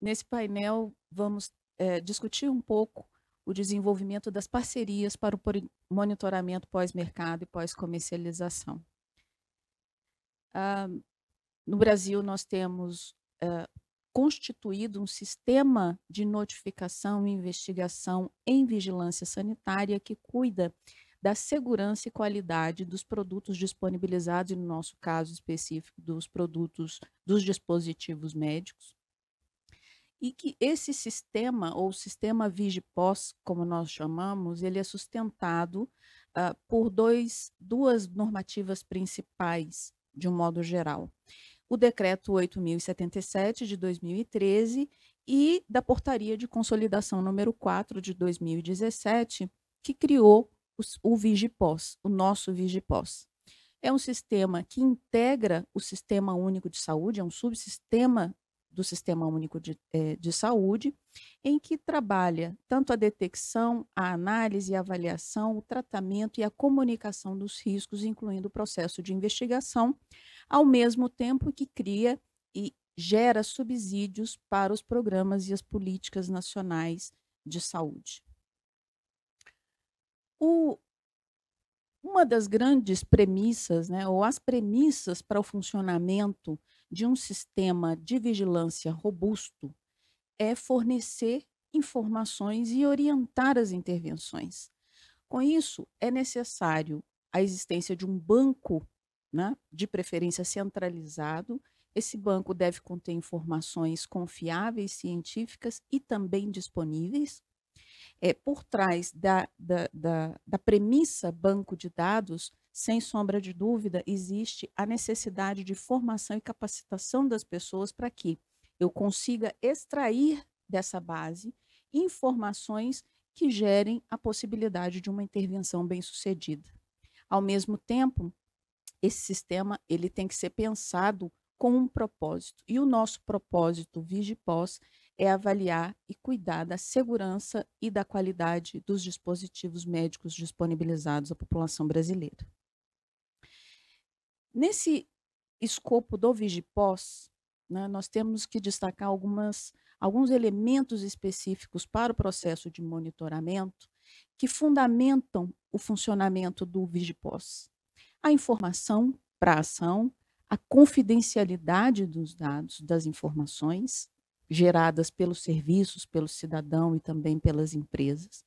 Nesse painel, vamos é, discutir um pouco o desenvolvimento das parcerias para o monitoramento pós-mercado e pós-comercialização. Ah, no Brasil, nós temos eh, constituído um sistema de notificação e investigação em vigilância sanitária que cuida da segurança e qualidade dos produtos disponibilizados, e no nosso caso específico, dos produtos dos dispositivos médicos e que esse sistema, ou sistema Vigipós, como nós chamamos, ele é sustentado uh, por dois, duas normativas principais, de um modo geral. O decreto 8077 de 2013 e da portaria de consolidação número 4 de 2017, que criou os, o Vigipós, o nosso Vigipós. É um sistema que integra o Sistema Único de Saúde, é um subsistema do Sistema Único de, eh, de Saúde, em que trabalha tanto a detecção, a análise, a avaliação, o tratamento e a comunicação dos riscos, incluindo o processo de investigação, ao mesmo tempo que cria e gera subsídios para os programas e as políticas nacionais de saúde. O, uma das grandes premissas, né, ou as premissas para o funcionamento de um sistema de vigilância robusto é fornecer informações e orientar as intervenções. Com isso, é necessário a existência de um banco, né, de preferência centralizado. Esse banco deve conter informações confiáveis, científicas e também disponíveis é, por trás da, da, da, da premissa banco de dados, sem sombra de dúvida, existe a necessidade de formação e capacitação das pessoas para que eu consiga extrair dessa base informações que gerem a possibilidade de uma intervenção bem-sucedida. Ao mesmo tempo, esse sistema ele tem que ser pensado com um propósito. E o nosso propósito Vigipós é avaliar e cuidar da segurança e da qualidade dos dispositivos médicos disponibilizados à população brasileira. Nesse escopo do Vigipós, né, nós temos que destacar algumas, alguns elementos específicos para o processo de monitoramento que fundamentam o funcionamento do Vigipós. A informação para a ação, a confidencialidade dos dados, das informações, geradas pelos serviços, pelo cidadão e também pelas empresas.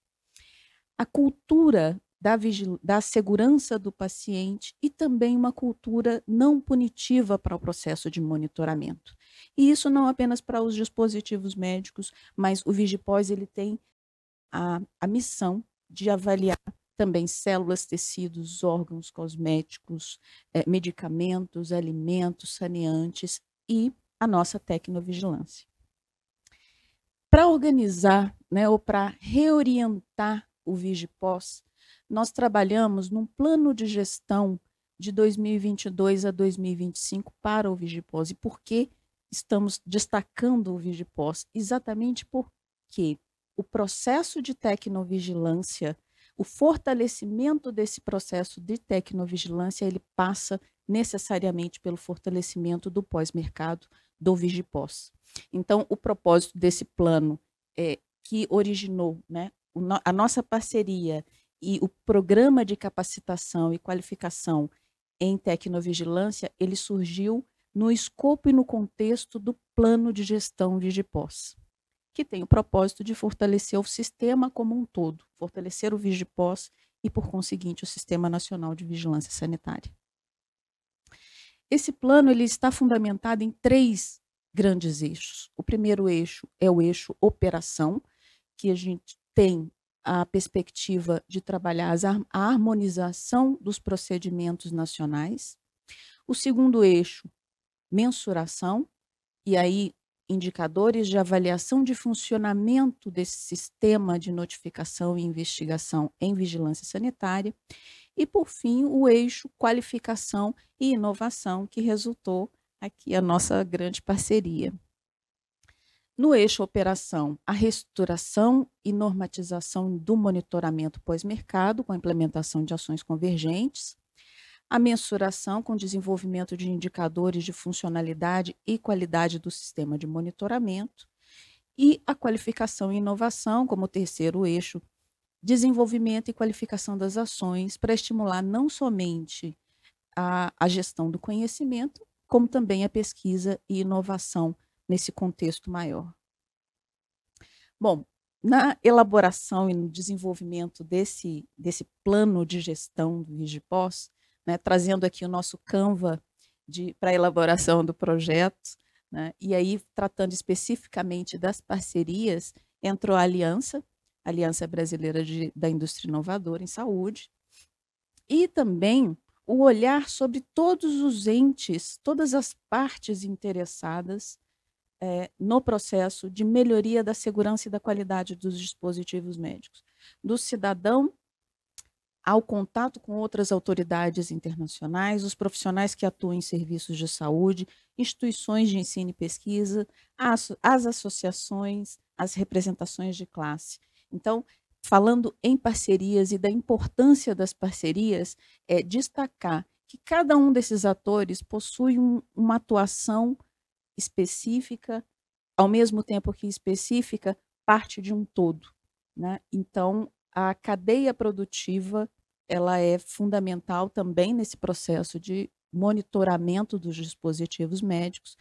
A cultura da, da segurança do paciente e também uma cultura não punitiva para o processo de monitoramento. E isso não apenas para os dispositivos médicos, mas o Vigipós ele tem a, a missão de avaliar também células, tecidos, órgãos, cosméticos, eh, medicamentos, alimentos, saneantes e a nossa tecnovigilância. Para organizar né, ou para reorientar o Vigipós, nós trabalhamos num plano de gestão de 2022 a 2025 para o Vigipós. E por que estamos destacando o Vigipós? Exatamente porque o processo de tecnovigilância, o fortalecimento desse processo de tecnovigilância, ele passa necessariamente pelo fortalecimento do pós-mercado, do Vigipós. Então, o propósito desse plano é, que originou né, a nossa parceria e o programa de capacitação e qualificação em tecnovigilância, ele surgiu no escopo e no contexto do plano de gestão Vigipós, que tem o propósito de fortalecer o sistema como um todo, fortalecer o Vigipós e, por conseguinte, o Sistema Nacional de Vigilância Sanitária. Esse plano ele está fundamentado em três grandes eixos. O primeiro eixo é o eixo operação, que a gente tem a perspectiva de trabalhar a harmonização dos procedimentos nacionais. O segundo eixo, mensuração, e aí indicadores de avaliação de funcionamento desse sistema de notificação e investigação em vigilância sanitária. E, por fim, o eixo qualificação e inovação, que resultou aqui a nossa grande parceria. No eixo operação, a reestruturação e normatização do monitoramento pós-mercado, com a implementação de ações convergentes, a mensuração com desenvolvimento de indicadores de funcionalidade e qualidade do sistema de monitoramento, e a qualificação e inovação como terceiro eixo desenvolvimento e qualificação das ações para estimular não somente a, a gestão do conhecimento, como também a pesquisa e inovação nesse contexto maior. Bom, na elaboração e no desenvolvimento desse, desse plano de gestão do IGPoS, né, trazendo aqui o nosso Canva para a elaboração do projeto, né, e aí tratando especificamente das parcerias, entrou a aliança Aliança Brasileira de, da Indústria Inovadora em Saúde, e também o olhar sobre todos os entes, todas as partes interessadas é, no processo de melhoria da segurança e da qualidade dos dispositivos médicos, do cidadão ao contato com outras autoridades internacionais, os profissionais que atuam em serviços de saúde, instituições de ensino e pesquisa, as, as associações, as representações de classe. Então, falando em parcerias e da importância das parcerias, é destacar que cada um desses atores possui um, uma atuação específica, ao mesmo tempo que específica, parte de um todo. Né? Então, a cadeia produtiva ela é fundamental também nesse processo de monitoramento dos dispositivos médicos.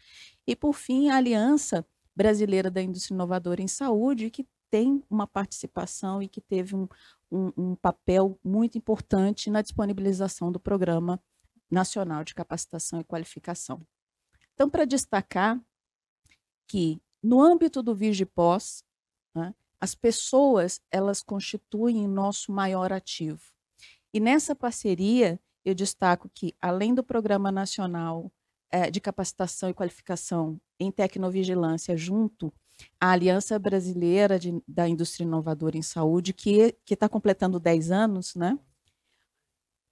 E, por fim, a Aliança Brasileira da Indústria Inovadora em Saúde, que tem uma participação e que teve um, um, um papel muito importante na disponibilização do Programa Nacional de Capacitação e Qualificação. Então, para destacar que no âmbito do Vigipós, né, as pessoas elas constituem nosso maior ativo. E nessa parceria, eu destaco que, além do Programa Nacional eh, de Capacitação e Qualificação em Tecnovigilância, junto a Aliança Brasileira de, da Indústria Inovadora em Saúde, que está completando 10 anos, né?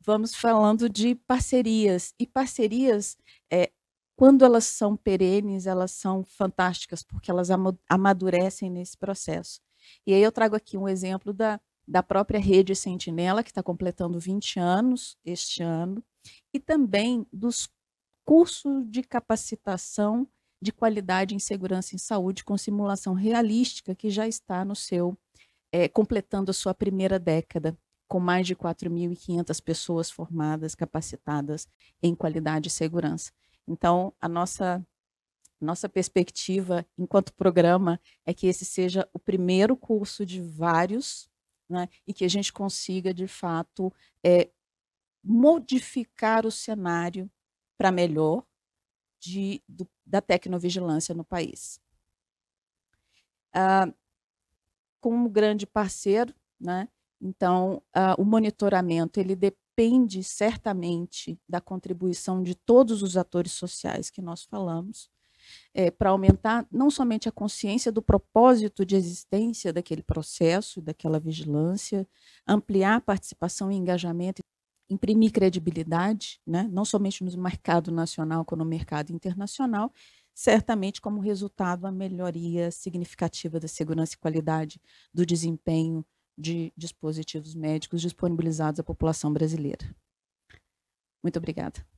Vamos falando de parcerias. E parcerias, é, quando elas são perenes, elas são fantásticas, porque elas amadurecem nesse processo. E aí eu trago aqui um exemplo da, da própria Rede Sentinela, que está completando 20 anos este ano, e também dos cursos de capacitação de qualidade em segurança em saúde com simulação realística que já está no seu, é, completando a sua primeira década, com mais de 4.500 pessoas formadas, capacitadas em qualidade e segurança. Então, a nossa nossa perspectiva enquanto programa é que esse seja o primeiro curso de vários né, e que a gente consiga, de fato, é, modificar o cenário para melhor de, do, da tecnovigilância no país. Ah, com um grande parceiro, né? Então, ah, o monitoramento ele depende certamente da contribuição de todos os atores sociais que nós falamos, é, para aumentar não somente a consciência do propósito de existência daquele processo, daquela vigilância, ampliar a participação e engajamento imprimir credibilidade, né? não somente no mercado nacional, como no mercado internacional, certamente como resultado a melhoria significativa da segurança e qualidade do desempenho de dispositivos médicos disponibilizados à população brasileira. Muito obrigada.